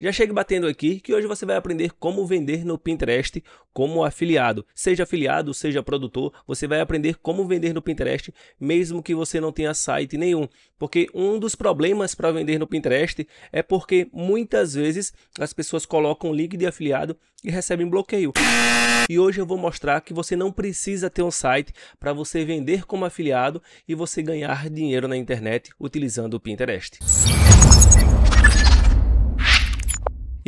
Já chegue batendo aqui que hoje você vai aprender como vender no Pinterest como afiliado. Seja afiliado, seja produtor, você vai aprender como vender no Pinterest mesmo que você não tenha site nenhum. Porque um dos problemas para vender no Pinterest é porque muitas vezes as pessoas colocam link de afiliado e recebem bloqueio. E hoje eu vou mostrar que você não precisa ter um site para você vender como afiliado e você ganhar dinheiro na internet utilizando o Pinterest.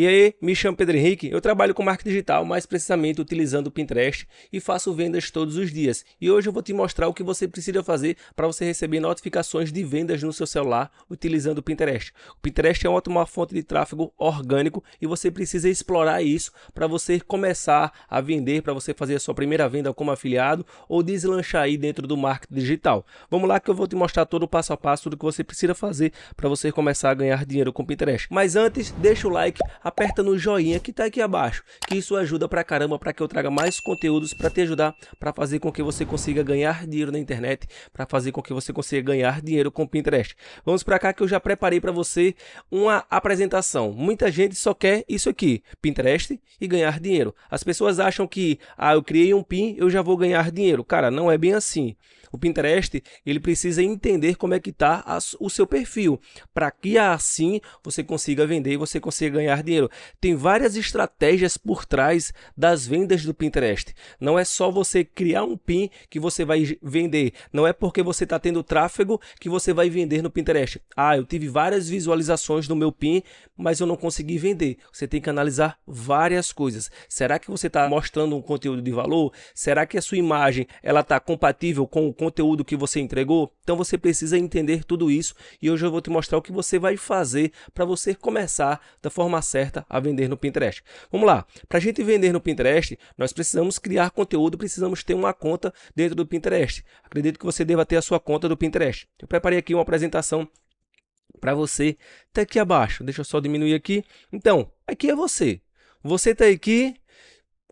E aí, me chamo Pedro Henrique, eu trabalho com marketing digital, mais precisamente utilizando o Pinterest e faço vendas todos os dias. E hoje eu vou te mostrar o que você precisa fazer para você receber notificações de vendas no seu celular utilizando o Pinterest. O Pinterest é uma ótima fonte de tráfego orgânico e você precisa explorar isso para você começar a vender, para você fazer a sua primeira venda como afiliado ou deslanchar aí dentro do marketing digital. Vamos lá que eu vou te mostrar todo o passo a passo do que você precisa fazer para você começar a ganhar dinheiro com o Pinterest. Mas antes, deixa o like, a aperta no joinha que tá aqui abaixo, que isso ajuda pra caramba para que eu traga mais conteúdos para te ajudar, para fazer com que você consiga ganhar dinheiro na internet, para fazer com que você consiga ganhar dinheiro com Pinterest. Vamos para cá que eu já preparei para você uma apresentação. Muita gente só quer isso aqui, Pinterest e ganhar dinheiro. As pessoas acham que ah, eu criei um pin, eu já vou ganhar dinheiro. Cara, não é bem assim. O Pinterest, ele precisa entender como é que tá o seu perfil, para que assim você consiga vender e você consiga ganhar dinheiro dinheiro. Tem várias estratégias por trás das vendas do Pinterest. Não é só você criar um pin que você vai vender. Não é porque você está tendo tráfego que você vai vender no Pinterest. Ah, eu tive várias visualizações no meu pin, mas eu não consegui vender. Você tem que analisar várias coisas. Será que você está mostrando um conteúdo de valor? Será que a sua imagem ela está compatível com o conteúdo que você entregou? Então você precisa entender tudo isso e hoje eu vou te mostrar o que você vai fazer para você começar da forma certa certa a vender no Pinterest. Vamos lá. Para a gente vender no Pinterest, nós precisamos criar conteúdo, precisamos ter uma conta dentro do Pinterest. Acredito que você deva ter a sua conta do Pinterest. Eu preparei aqui uma apresentação para você, tá aqui abaixo. Deixa eu só diminuir aqui. Então, aqui é você. Você está aqui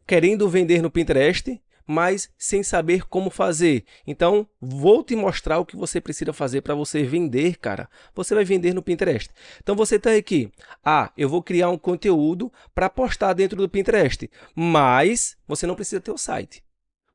querendo vender no Pinterest, mas sem saber como fazer. Então, vou te mostrar o que você precisa fazer para você vender, cara. Você vai vender no Pinterest. Então, você está aqui. Ah, eu vou criar um conteúdo para postar dentro do Pinterest, mas você não precisa ter o site.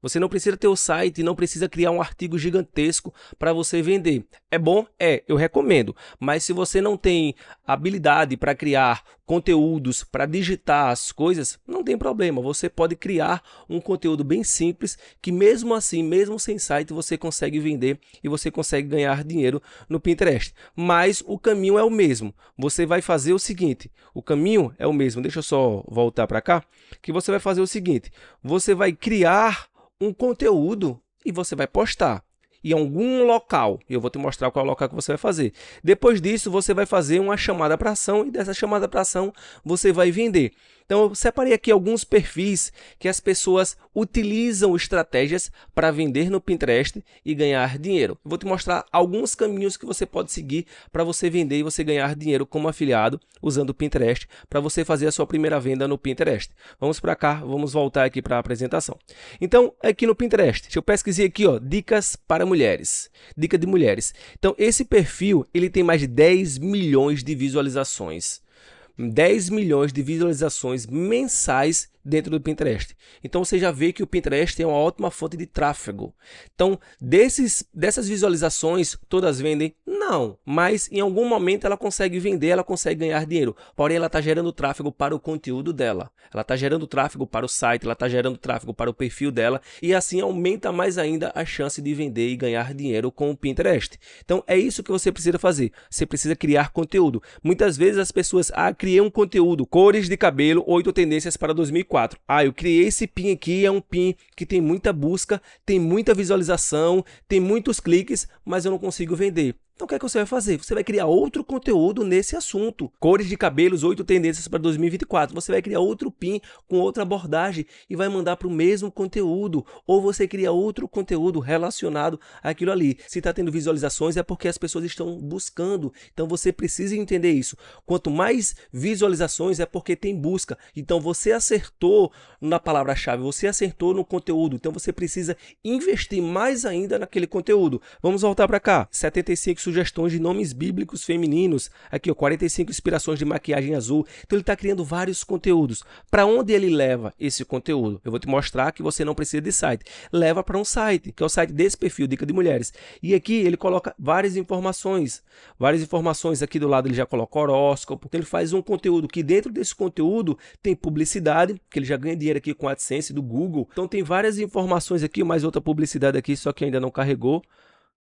Você não precisa ter o site, e não precisa criar um artigo gigantesco para você vender. É bom? É, eu recomendo. Mas se você não tem habilidade para criar conteúdos, para digitar as coisas, não tem problema. Você pode criar um conteúdo bem simples que mesmo assim, mesmo sem site, você consegue vender e você consegue ganhar dinheiro no Pinterest. Mas o caminho é o mesmo. Você vai fazer o seguinte, o caminho é o mesmo. Deixa eu só voltar para cá, que você vai fazer o seguinte, você vai criar um conteúdo e você vai postar em algum local. Eu vou te mostrar qual é o local que você vai fazer. Depois disso, você vai fazer uma chamada para ação e dessa chamada para ação você vai vender. Então, eu separei aqui alguns perfis que as pessoas utilizam estratégias para vender no Pinterest e ganhar dinheiro. vou te mostrar alguns caminhos que você pode seguir para você vender e você ganhar dinheiro como afiliado usando o Pinterest para você fazer a sua primeira venda no Pinterest. Vamos para cá, vamos voltar aqui para a apresentação. Então, aqui no Pinterest, eu pesquisar aqui, ó, dicas para mulheres. Dica de mulheres. Então, esse perfil, ele tem mais de 10 milhões de visualizações. 10 milhões de visualizações mensais dentro do Pinterest. Então você já vê que o Pinterest é uma ótima fonte de tráfego. Então, desses, dessas visualizações, todas vendem? Não, mas em algum momento ela consegue vender, ela consegue ganhar dinheiro. Porém, ela está gerando tráfego para o conteúdo dela. Ela está gerando tráfego para o site, ela está gerando tráfego para o perfil dela e assim aumenta mais ainda a chance de vender e ganhar dinheiro com o Pinterest. Então, é isso que você precisa fazer. Você precisa criar conteúdo. Muitas vezes as pessoas, ah, criei um conteúdo, cores de cabelo, oito tendências para 2004. 4. Ah, eu criei esse PIN aqui, é um PIN que tem muita busca, tem muita visualização, tem muitos cliques, mas eu não consigo vender. Então o que, é que você vai fazer? Você vai criar outro conteúdo nesse assunto. Cores de cabelos, oito tendências para 2024. Você vai criar outro PIN com outra abordagem e vai mandar para o mesmo conteúdo. Ou você cria outro conteúdo relacionado àquilo ali. Se está tendo visualizações é porque as pessoas estão buscando. Então você precisa entender isso. Quanto mais visualizações é porque tem busca. Então você acertou na palavra-chave, você acertou no conteúdo. Então você precisa investir mais ainda naquele conteúdo. Vamos voltar para cá. 75 sugestões sugestões de nomes bíblicos femininos. Aqui, ó, 45 inspirações de maquiagem azul. Então ele está criando vários conteúdos. Para onde ele leva esse conteúdo? Eu vou te mostrar que você não precisa de site. Leva para um site, que é o site desse perfil, Dica de Mulheres. E aqui ele coloca várias informações. Várias informações aqui do lado ele já coloca horóscopo. Então ele faz um conteúdo que dentro desse conteúdo tem publicidade, que ele já ganha dinheiro aqui com a AdSense do Google. Então tem várias informações aqui, mais outra publicidade aqui, só que ainda não carregou.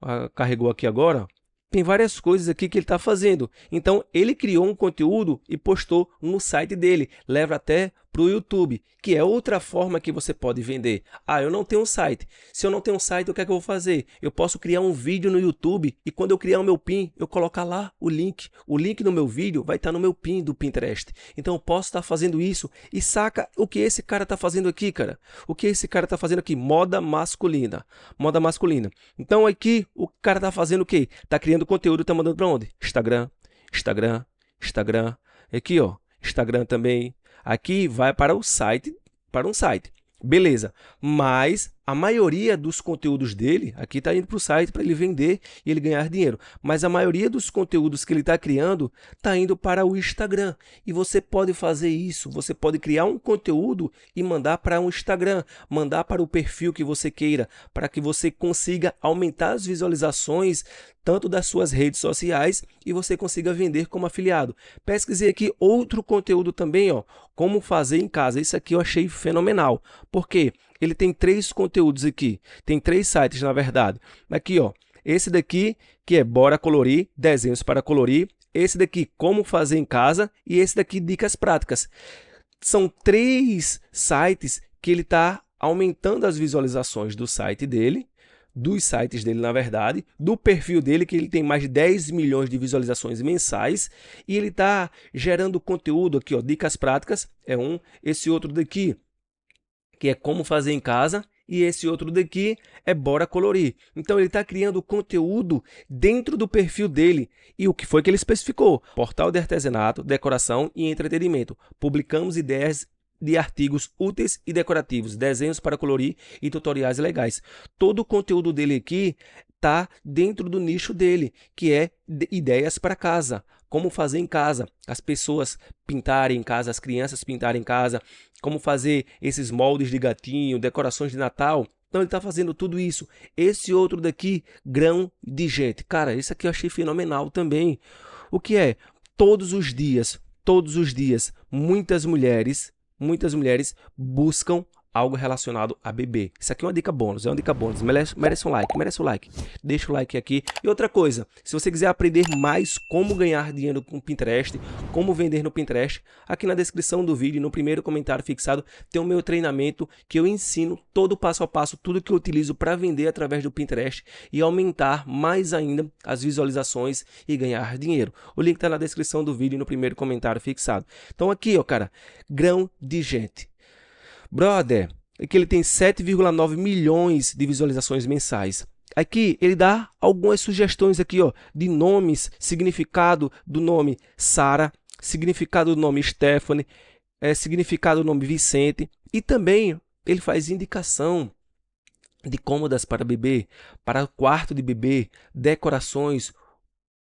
Ah, carregou aqui agora. Tem várias coisas aqui que ele está fazendo. Então, ele criou um conteúdo e postou no site dele. Leva até para o YouTube, que é outra forma que você pode vender. Ah, eu não tenho um site. Se eu não tenho um site, o que é que eu vou fazer? Eu posso criar um vídeo no YouTube e quando eu criar o meu PIN, eu colocar lá o link. O link do meu vídeo vai estar tá no meu PIN do Pinterest. Então eu posso estar tá fazendo isso e saca o que esse cara está fazendo aqui, cara. O que esse cara está fazendo aqui? Moda masculina. Moda masculina. Então aqui o cara está fazendo o quê? Está criando conteúdo, está mandando para onde? Instagram, Instagram, Instagram. Aqui, ó. Instagram também, aqui vai para o site, para um site. Beleza. Mas a maioria dos conteúdos dele, aqui está indo para o site para ele vender e ele ganhar dinheiro, mas a maioria dos conteúdos que ele está criando está indo para o Instagram. E você pode fazer isso, você pode criar um conteúdo e mandar para o um Instagram, mandar para o perfil que você queira, para que você consiga aumentar as visualizações tanto das suas redes sociais e você consiga vender como afiliado. Pesquisei aqui outro conteúdo também, ó, como fazer em casa. Isso aqui eu achei fenomenal, porque ele tem três conteúdos aqui. Tem três sites, na verdade. Aqui, ó. Esse daqui, que é Bora Colorir, desenhos para colorir. Esse daqui, como fazer em casa. E esse daqui, dicas práticas. São três sites que ele está aumentando as visualizações do site dele, dos sites dele, na verdade, do perfil dele, que ele tem mais de 10 milhões de visualizações mensais, e ele está gerando conteúdo aqui, ó, dicas práticas, é um, esse outro daqui, que é como fazer em casa, e esse outro daqui é bora colorir. Então ele está criando conteúdo dentro do perfil dele. E o que foi que ele especificou? Portal de artesanato, decoração e entretenimento. Publicamos ideias de artigos úteis e decorativos, desenhos para colorir e tutoriais legais. Todo o conteúdo dele aqui está dentro do nicho dele, que é ideias para casa como fazer em casa, as pessoas pintarem em casa, as crianças pintarem em casa, como fazer esses moldes de gatinho, decorações de Natal. Então ele está fazendo tudo isso. Esse outro daqui, grão de gente. Cara, esse aqui eu achei fenomenal também. O que é? Todos os dias, todos os dias, muitas mulheres, muitas mulheres buscam algo relacionado a bebê Isso aqui é uma dica bônus, é uma dica bônus. Merece, merece um like, merece um like. Deixa o like aqui. E outra coisa, se você quiser aprender mais como ganhar dinheiro com Pinterest, como vender no Pinterest, aqui na descrição do vídeo, no primeiro comentário fixado, tem o meu treinamento que eu ensino todo passo a passo, tudo que eu utilizo para vender através do Pinterest e aumentar mais ainda as visualizações e ganhar dinheiro. O link está na descrição do vídeo e no primeiro comentário fixado. Então aqui, ó, cara, grão de gente Brother, aqui ele tem 7,9 milhões de visualizações mensais. Aqui ele dá algumas sugestões aqui, ó, de nomes, significado do nome Sara, significado do nome Stephanie, é, significado do nome Vicente e também ele faz indicação de cômodas para bebê, para quarto de bebê, decorações,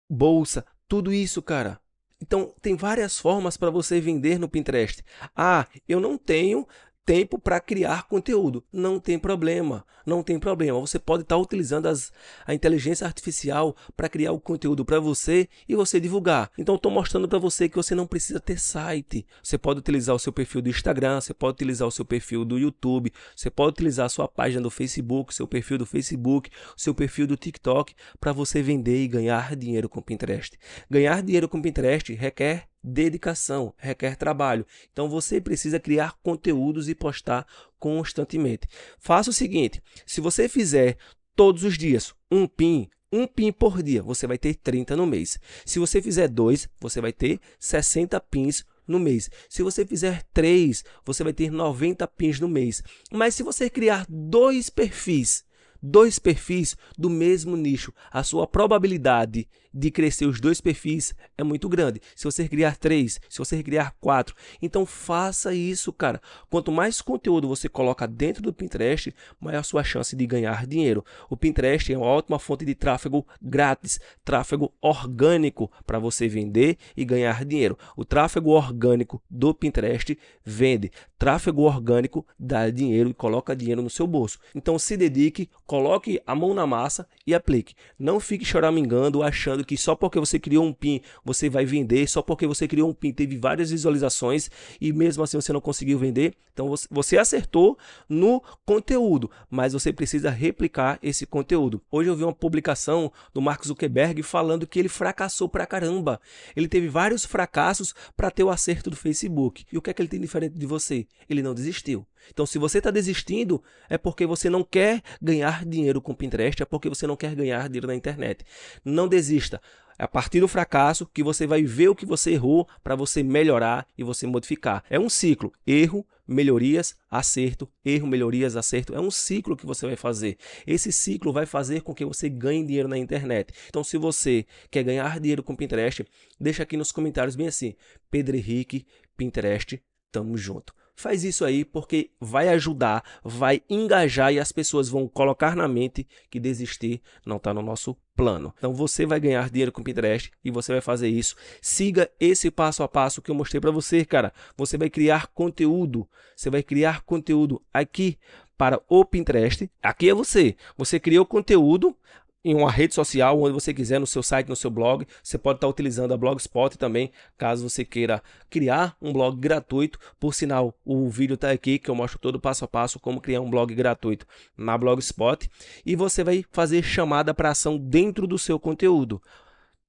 bolsa, tudo isso, cara. Então, tem várias formas para você vender no Pinterest. Ah, eu não tenho tempo para criar conteúdo. Não tem problema, não tem problema. Você pode estar tá utilizando as, a inteligência artificial para criar o conteúdo para você e você divulgar. Então estou mostrando para você que você não precisa ter site. Você pode utilizar o seu perfil do Instagram, você pode utilizar o seu perfil do YouTube, você pode utilizar a sua página do Facebook, seu perfil do Facebook, seu perfil do TikTok para você vender e ganhar dinheiro com Pinterest. Ganhar dinheiro com Pinterest requer dedicação, requer trabalho. Então você precisa criar conteúdos e postar constantemente. Faça o seguinte: se você fizer todos os dias um PIN, um PIN por dia, você vai ter 30 no mês. Se você fizer dois, você vai ter 60 PINs no mês. Se você fizer três, você vai ter 90 PINs no mês. Mas se você criar dois perfis, dois perfis do mesmo nicho, a sua probabilidade de crescer os dois perfis é muito grande. Se você criar três, se você criar quatro, então faça isso, cara. Quanto mais conteúdo você coloca dentro do Pinterest, maior a sua chance de ganhar dinheiro. O Pinterest é uma ótima fonte de tráfego grátis, tráfego orgânico para você vender e ganhar dinheiro. O tráfego orgânico do Pinterest vende. Tráfego orgânico dá dinheiro e coloca dinheiro no seu bolso. Então se dedique, coloque a mão na massa e aplique. Não fique choramingando achando que só porque você criou um PIN você vai vender, só porque você criou um PIN teve várias visualizações e mesmo assim você não conseguiu vender. Então você acertou no conteúdo, mas você precisa replicar esse conteúdo. Hoje eu vi uma publicação do Mark Zuckerberg falando que ele fracassou pra caramba. Ele teve vários fracassos para ter o acerto do Facebook. E o que é que ele tem diferente de você? Ele não desistiu. Então, se você está desistindo, é porque você não quer ganhar dinheiro com Pinterest, é porque você não quer ganhar dinheiro na internet. Não desista. É a partir do fracasso que você vai ver o que você errou para você melhorar e você modificar. É um ciclo: erro, melhorias, acerto, erro, melhorias, acerto. É um ciclo que você vai fazer. Esse ciclo vai fazer com que você ganhe dinheiro na internet. Então, se você quer ganhar dinheiro com Pinterest, deixa aqui nos comentários bem assim: Pedro Henrique, Pinterest, tamo junto. Faz isso aí porque vai ajudar, vai engajar e as pessoas vão colocar na mente que desistir não está no nosso plano. Então você vai ganhar dinheiro com Pinterest e você vai fazer isso. Siga esse passo a passo que eu mostrei para você, cara. Você vai criar conteúdo, você vai criar conteúdo aqui para o Pinterest. Aqui é você. Você criou conteúdo, em uma rede social, onde você quiser, no seu site, no seu blog. Você pode estar utilizando a Blogspot também, caso você queira criar um blog gratuito. Por sinal, o vídeo está aqui que eu mostro todo passo a passo como criar um blog gratuito na Blogspot. E você vai fazer chamada para ação dentro do seu conteúdo.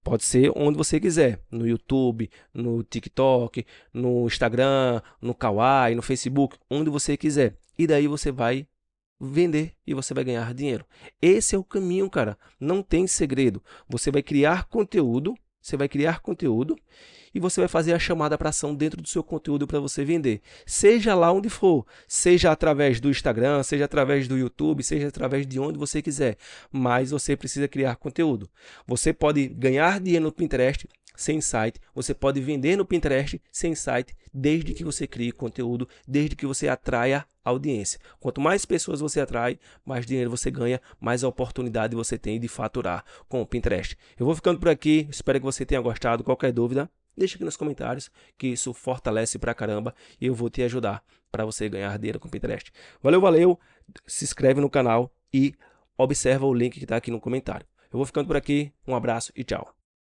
Pode ser onde você quiser, no YouTube, no TikTok, no Instagram, no Kawaii, no Facebook, onde você quiser. E daí você vai vender e você vai ganhar dinheiro. Esse é o caminho, cara. Não tem segredo. Você vai criar conteúdo, você vai criar conteúdo e você vai fazer a chamada para ação dentro do seu conteúdo para você vender. Seja lá onde for, seja através do Instagram, seja através do YouTube, seja através de onde você quiser, mas você precisa criar conteúdo. Você pode ganhar dinheiro no Pinterest, sem site, você pode vender no Pinterest sem site, desde que você crie conteúdo, desde que você atraia audiência. Quanto mais pessoas você atrai, mais dinheiro você ganha, mais oportunidade você tem de faturar com o Pinterest. Eu vou ficando por aqui, espero que você tenha gostado. Qualquer dúvida, deixa aqui nos comentários, que isso fortalece pra caramba e eu vou te ajudar para você ganhar dinheiro com o Pinterest. Valeu, valeu. Se inscreve no canal e observa o link que está aqui no comentário. Eu vou ficando por aqui, um abraço e tchau.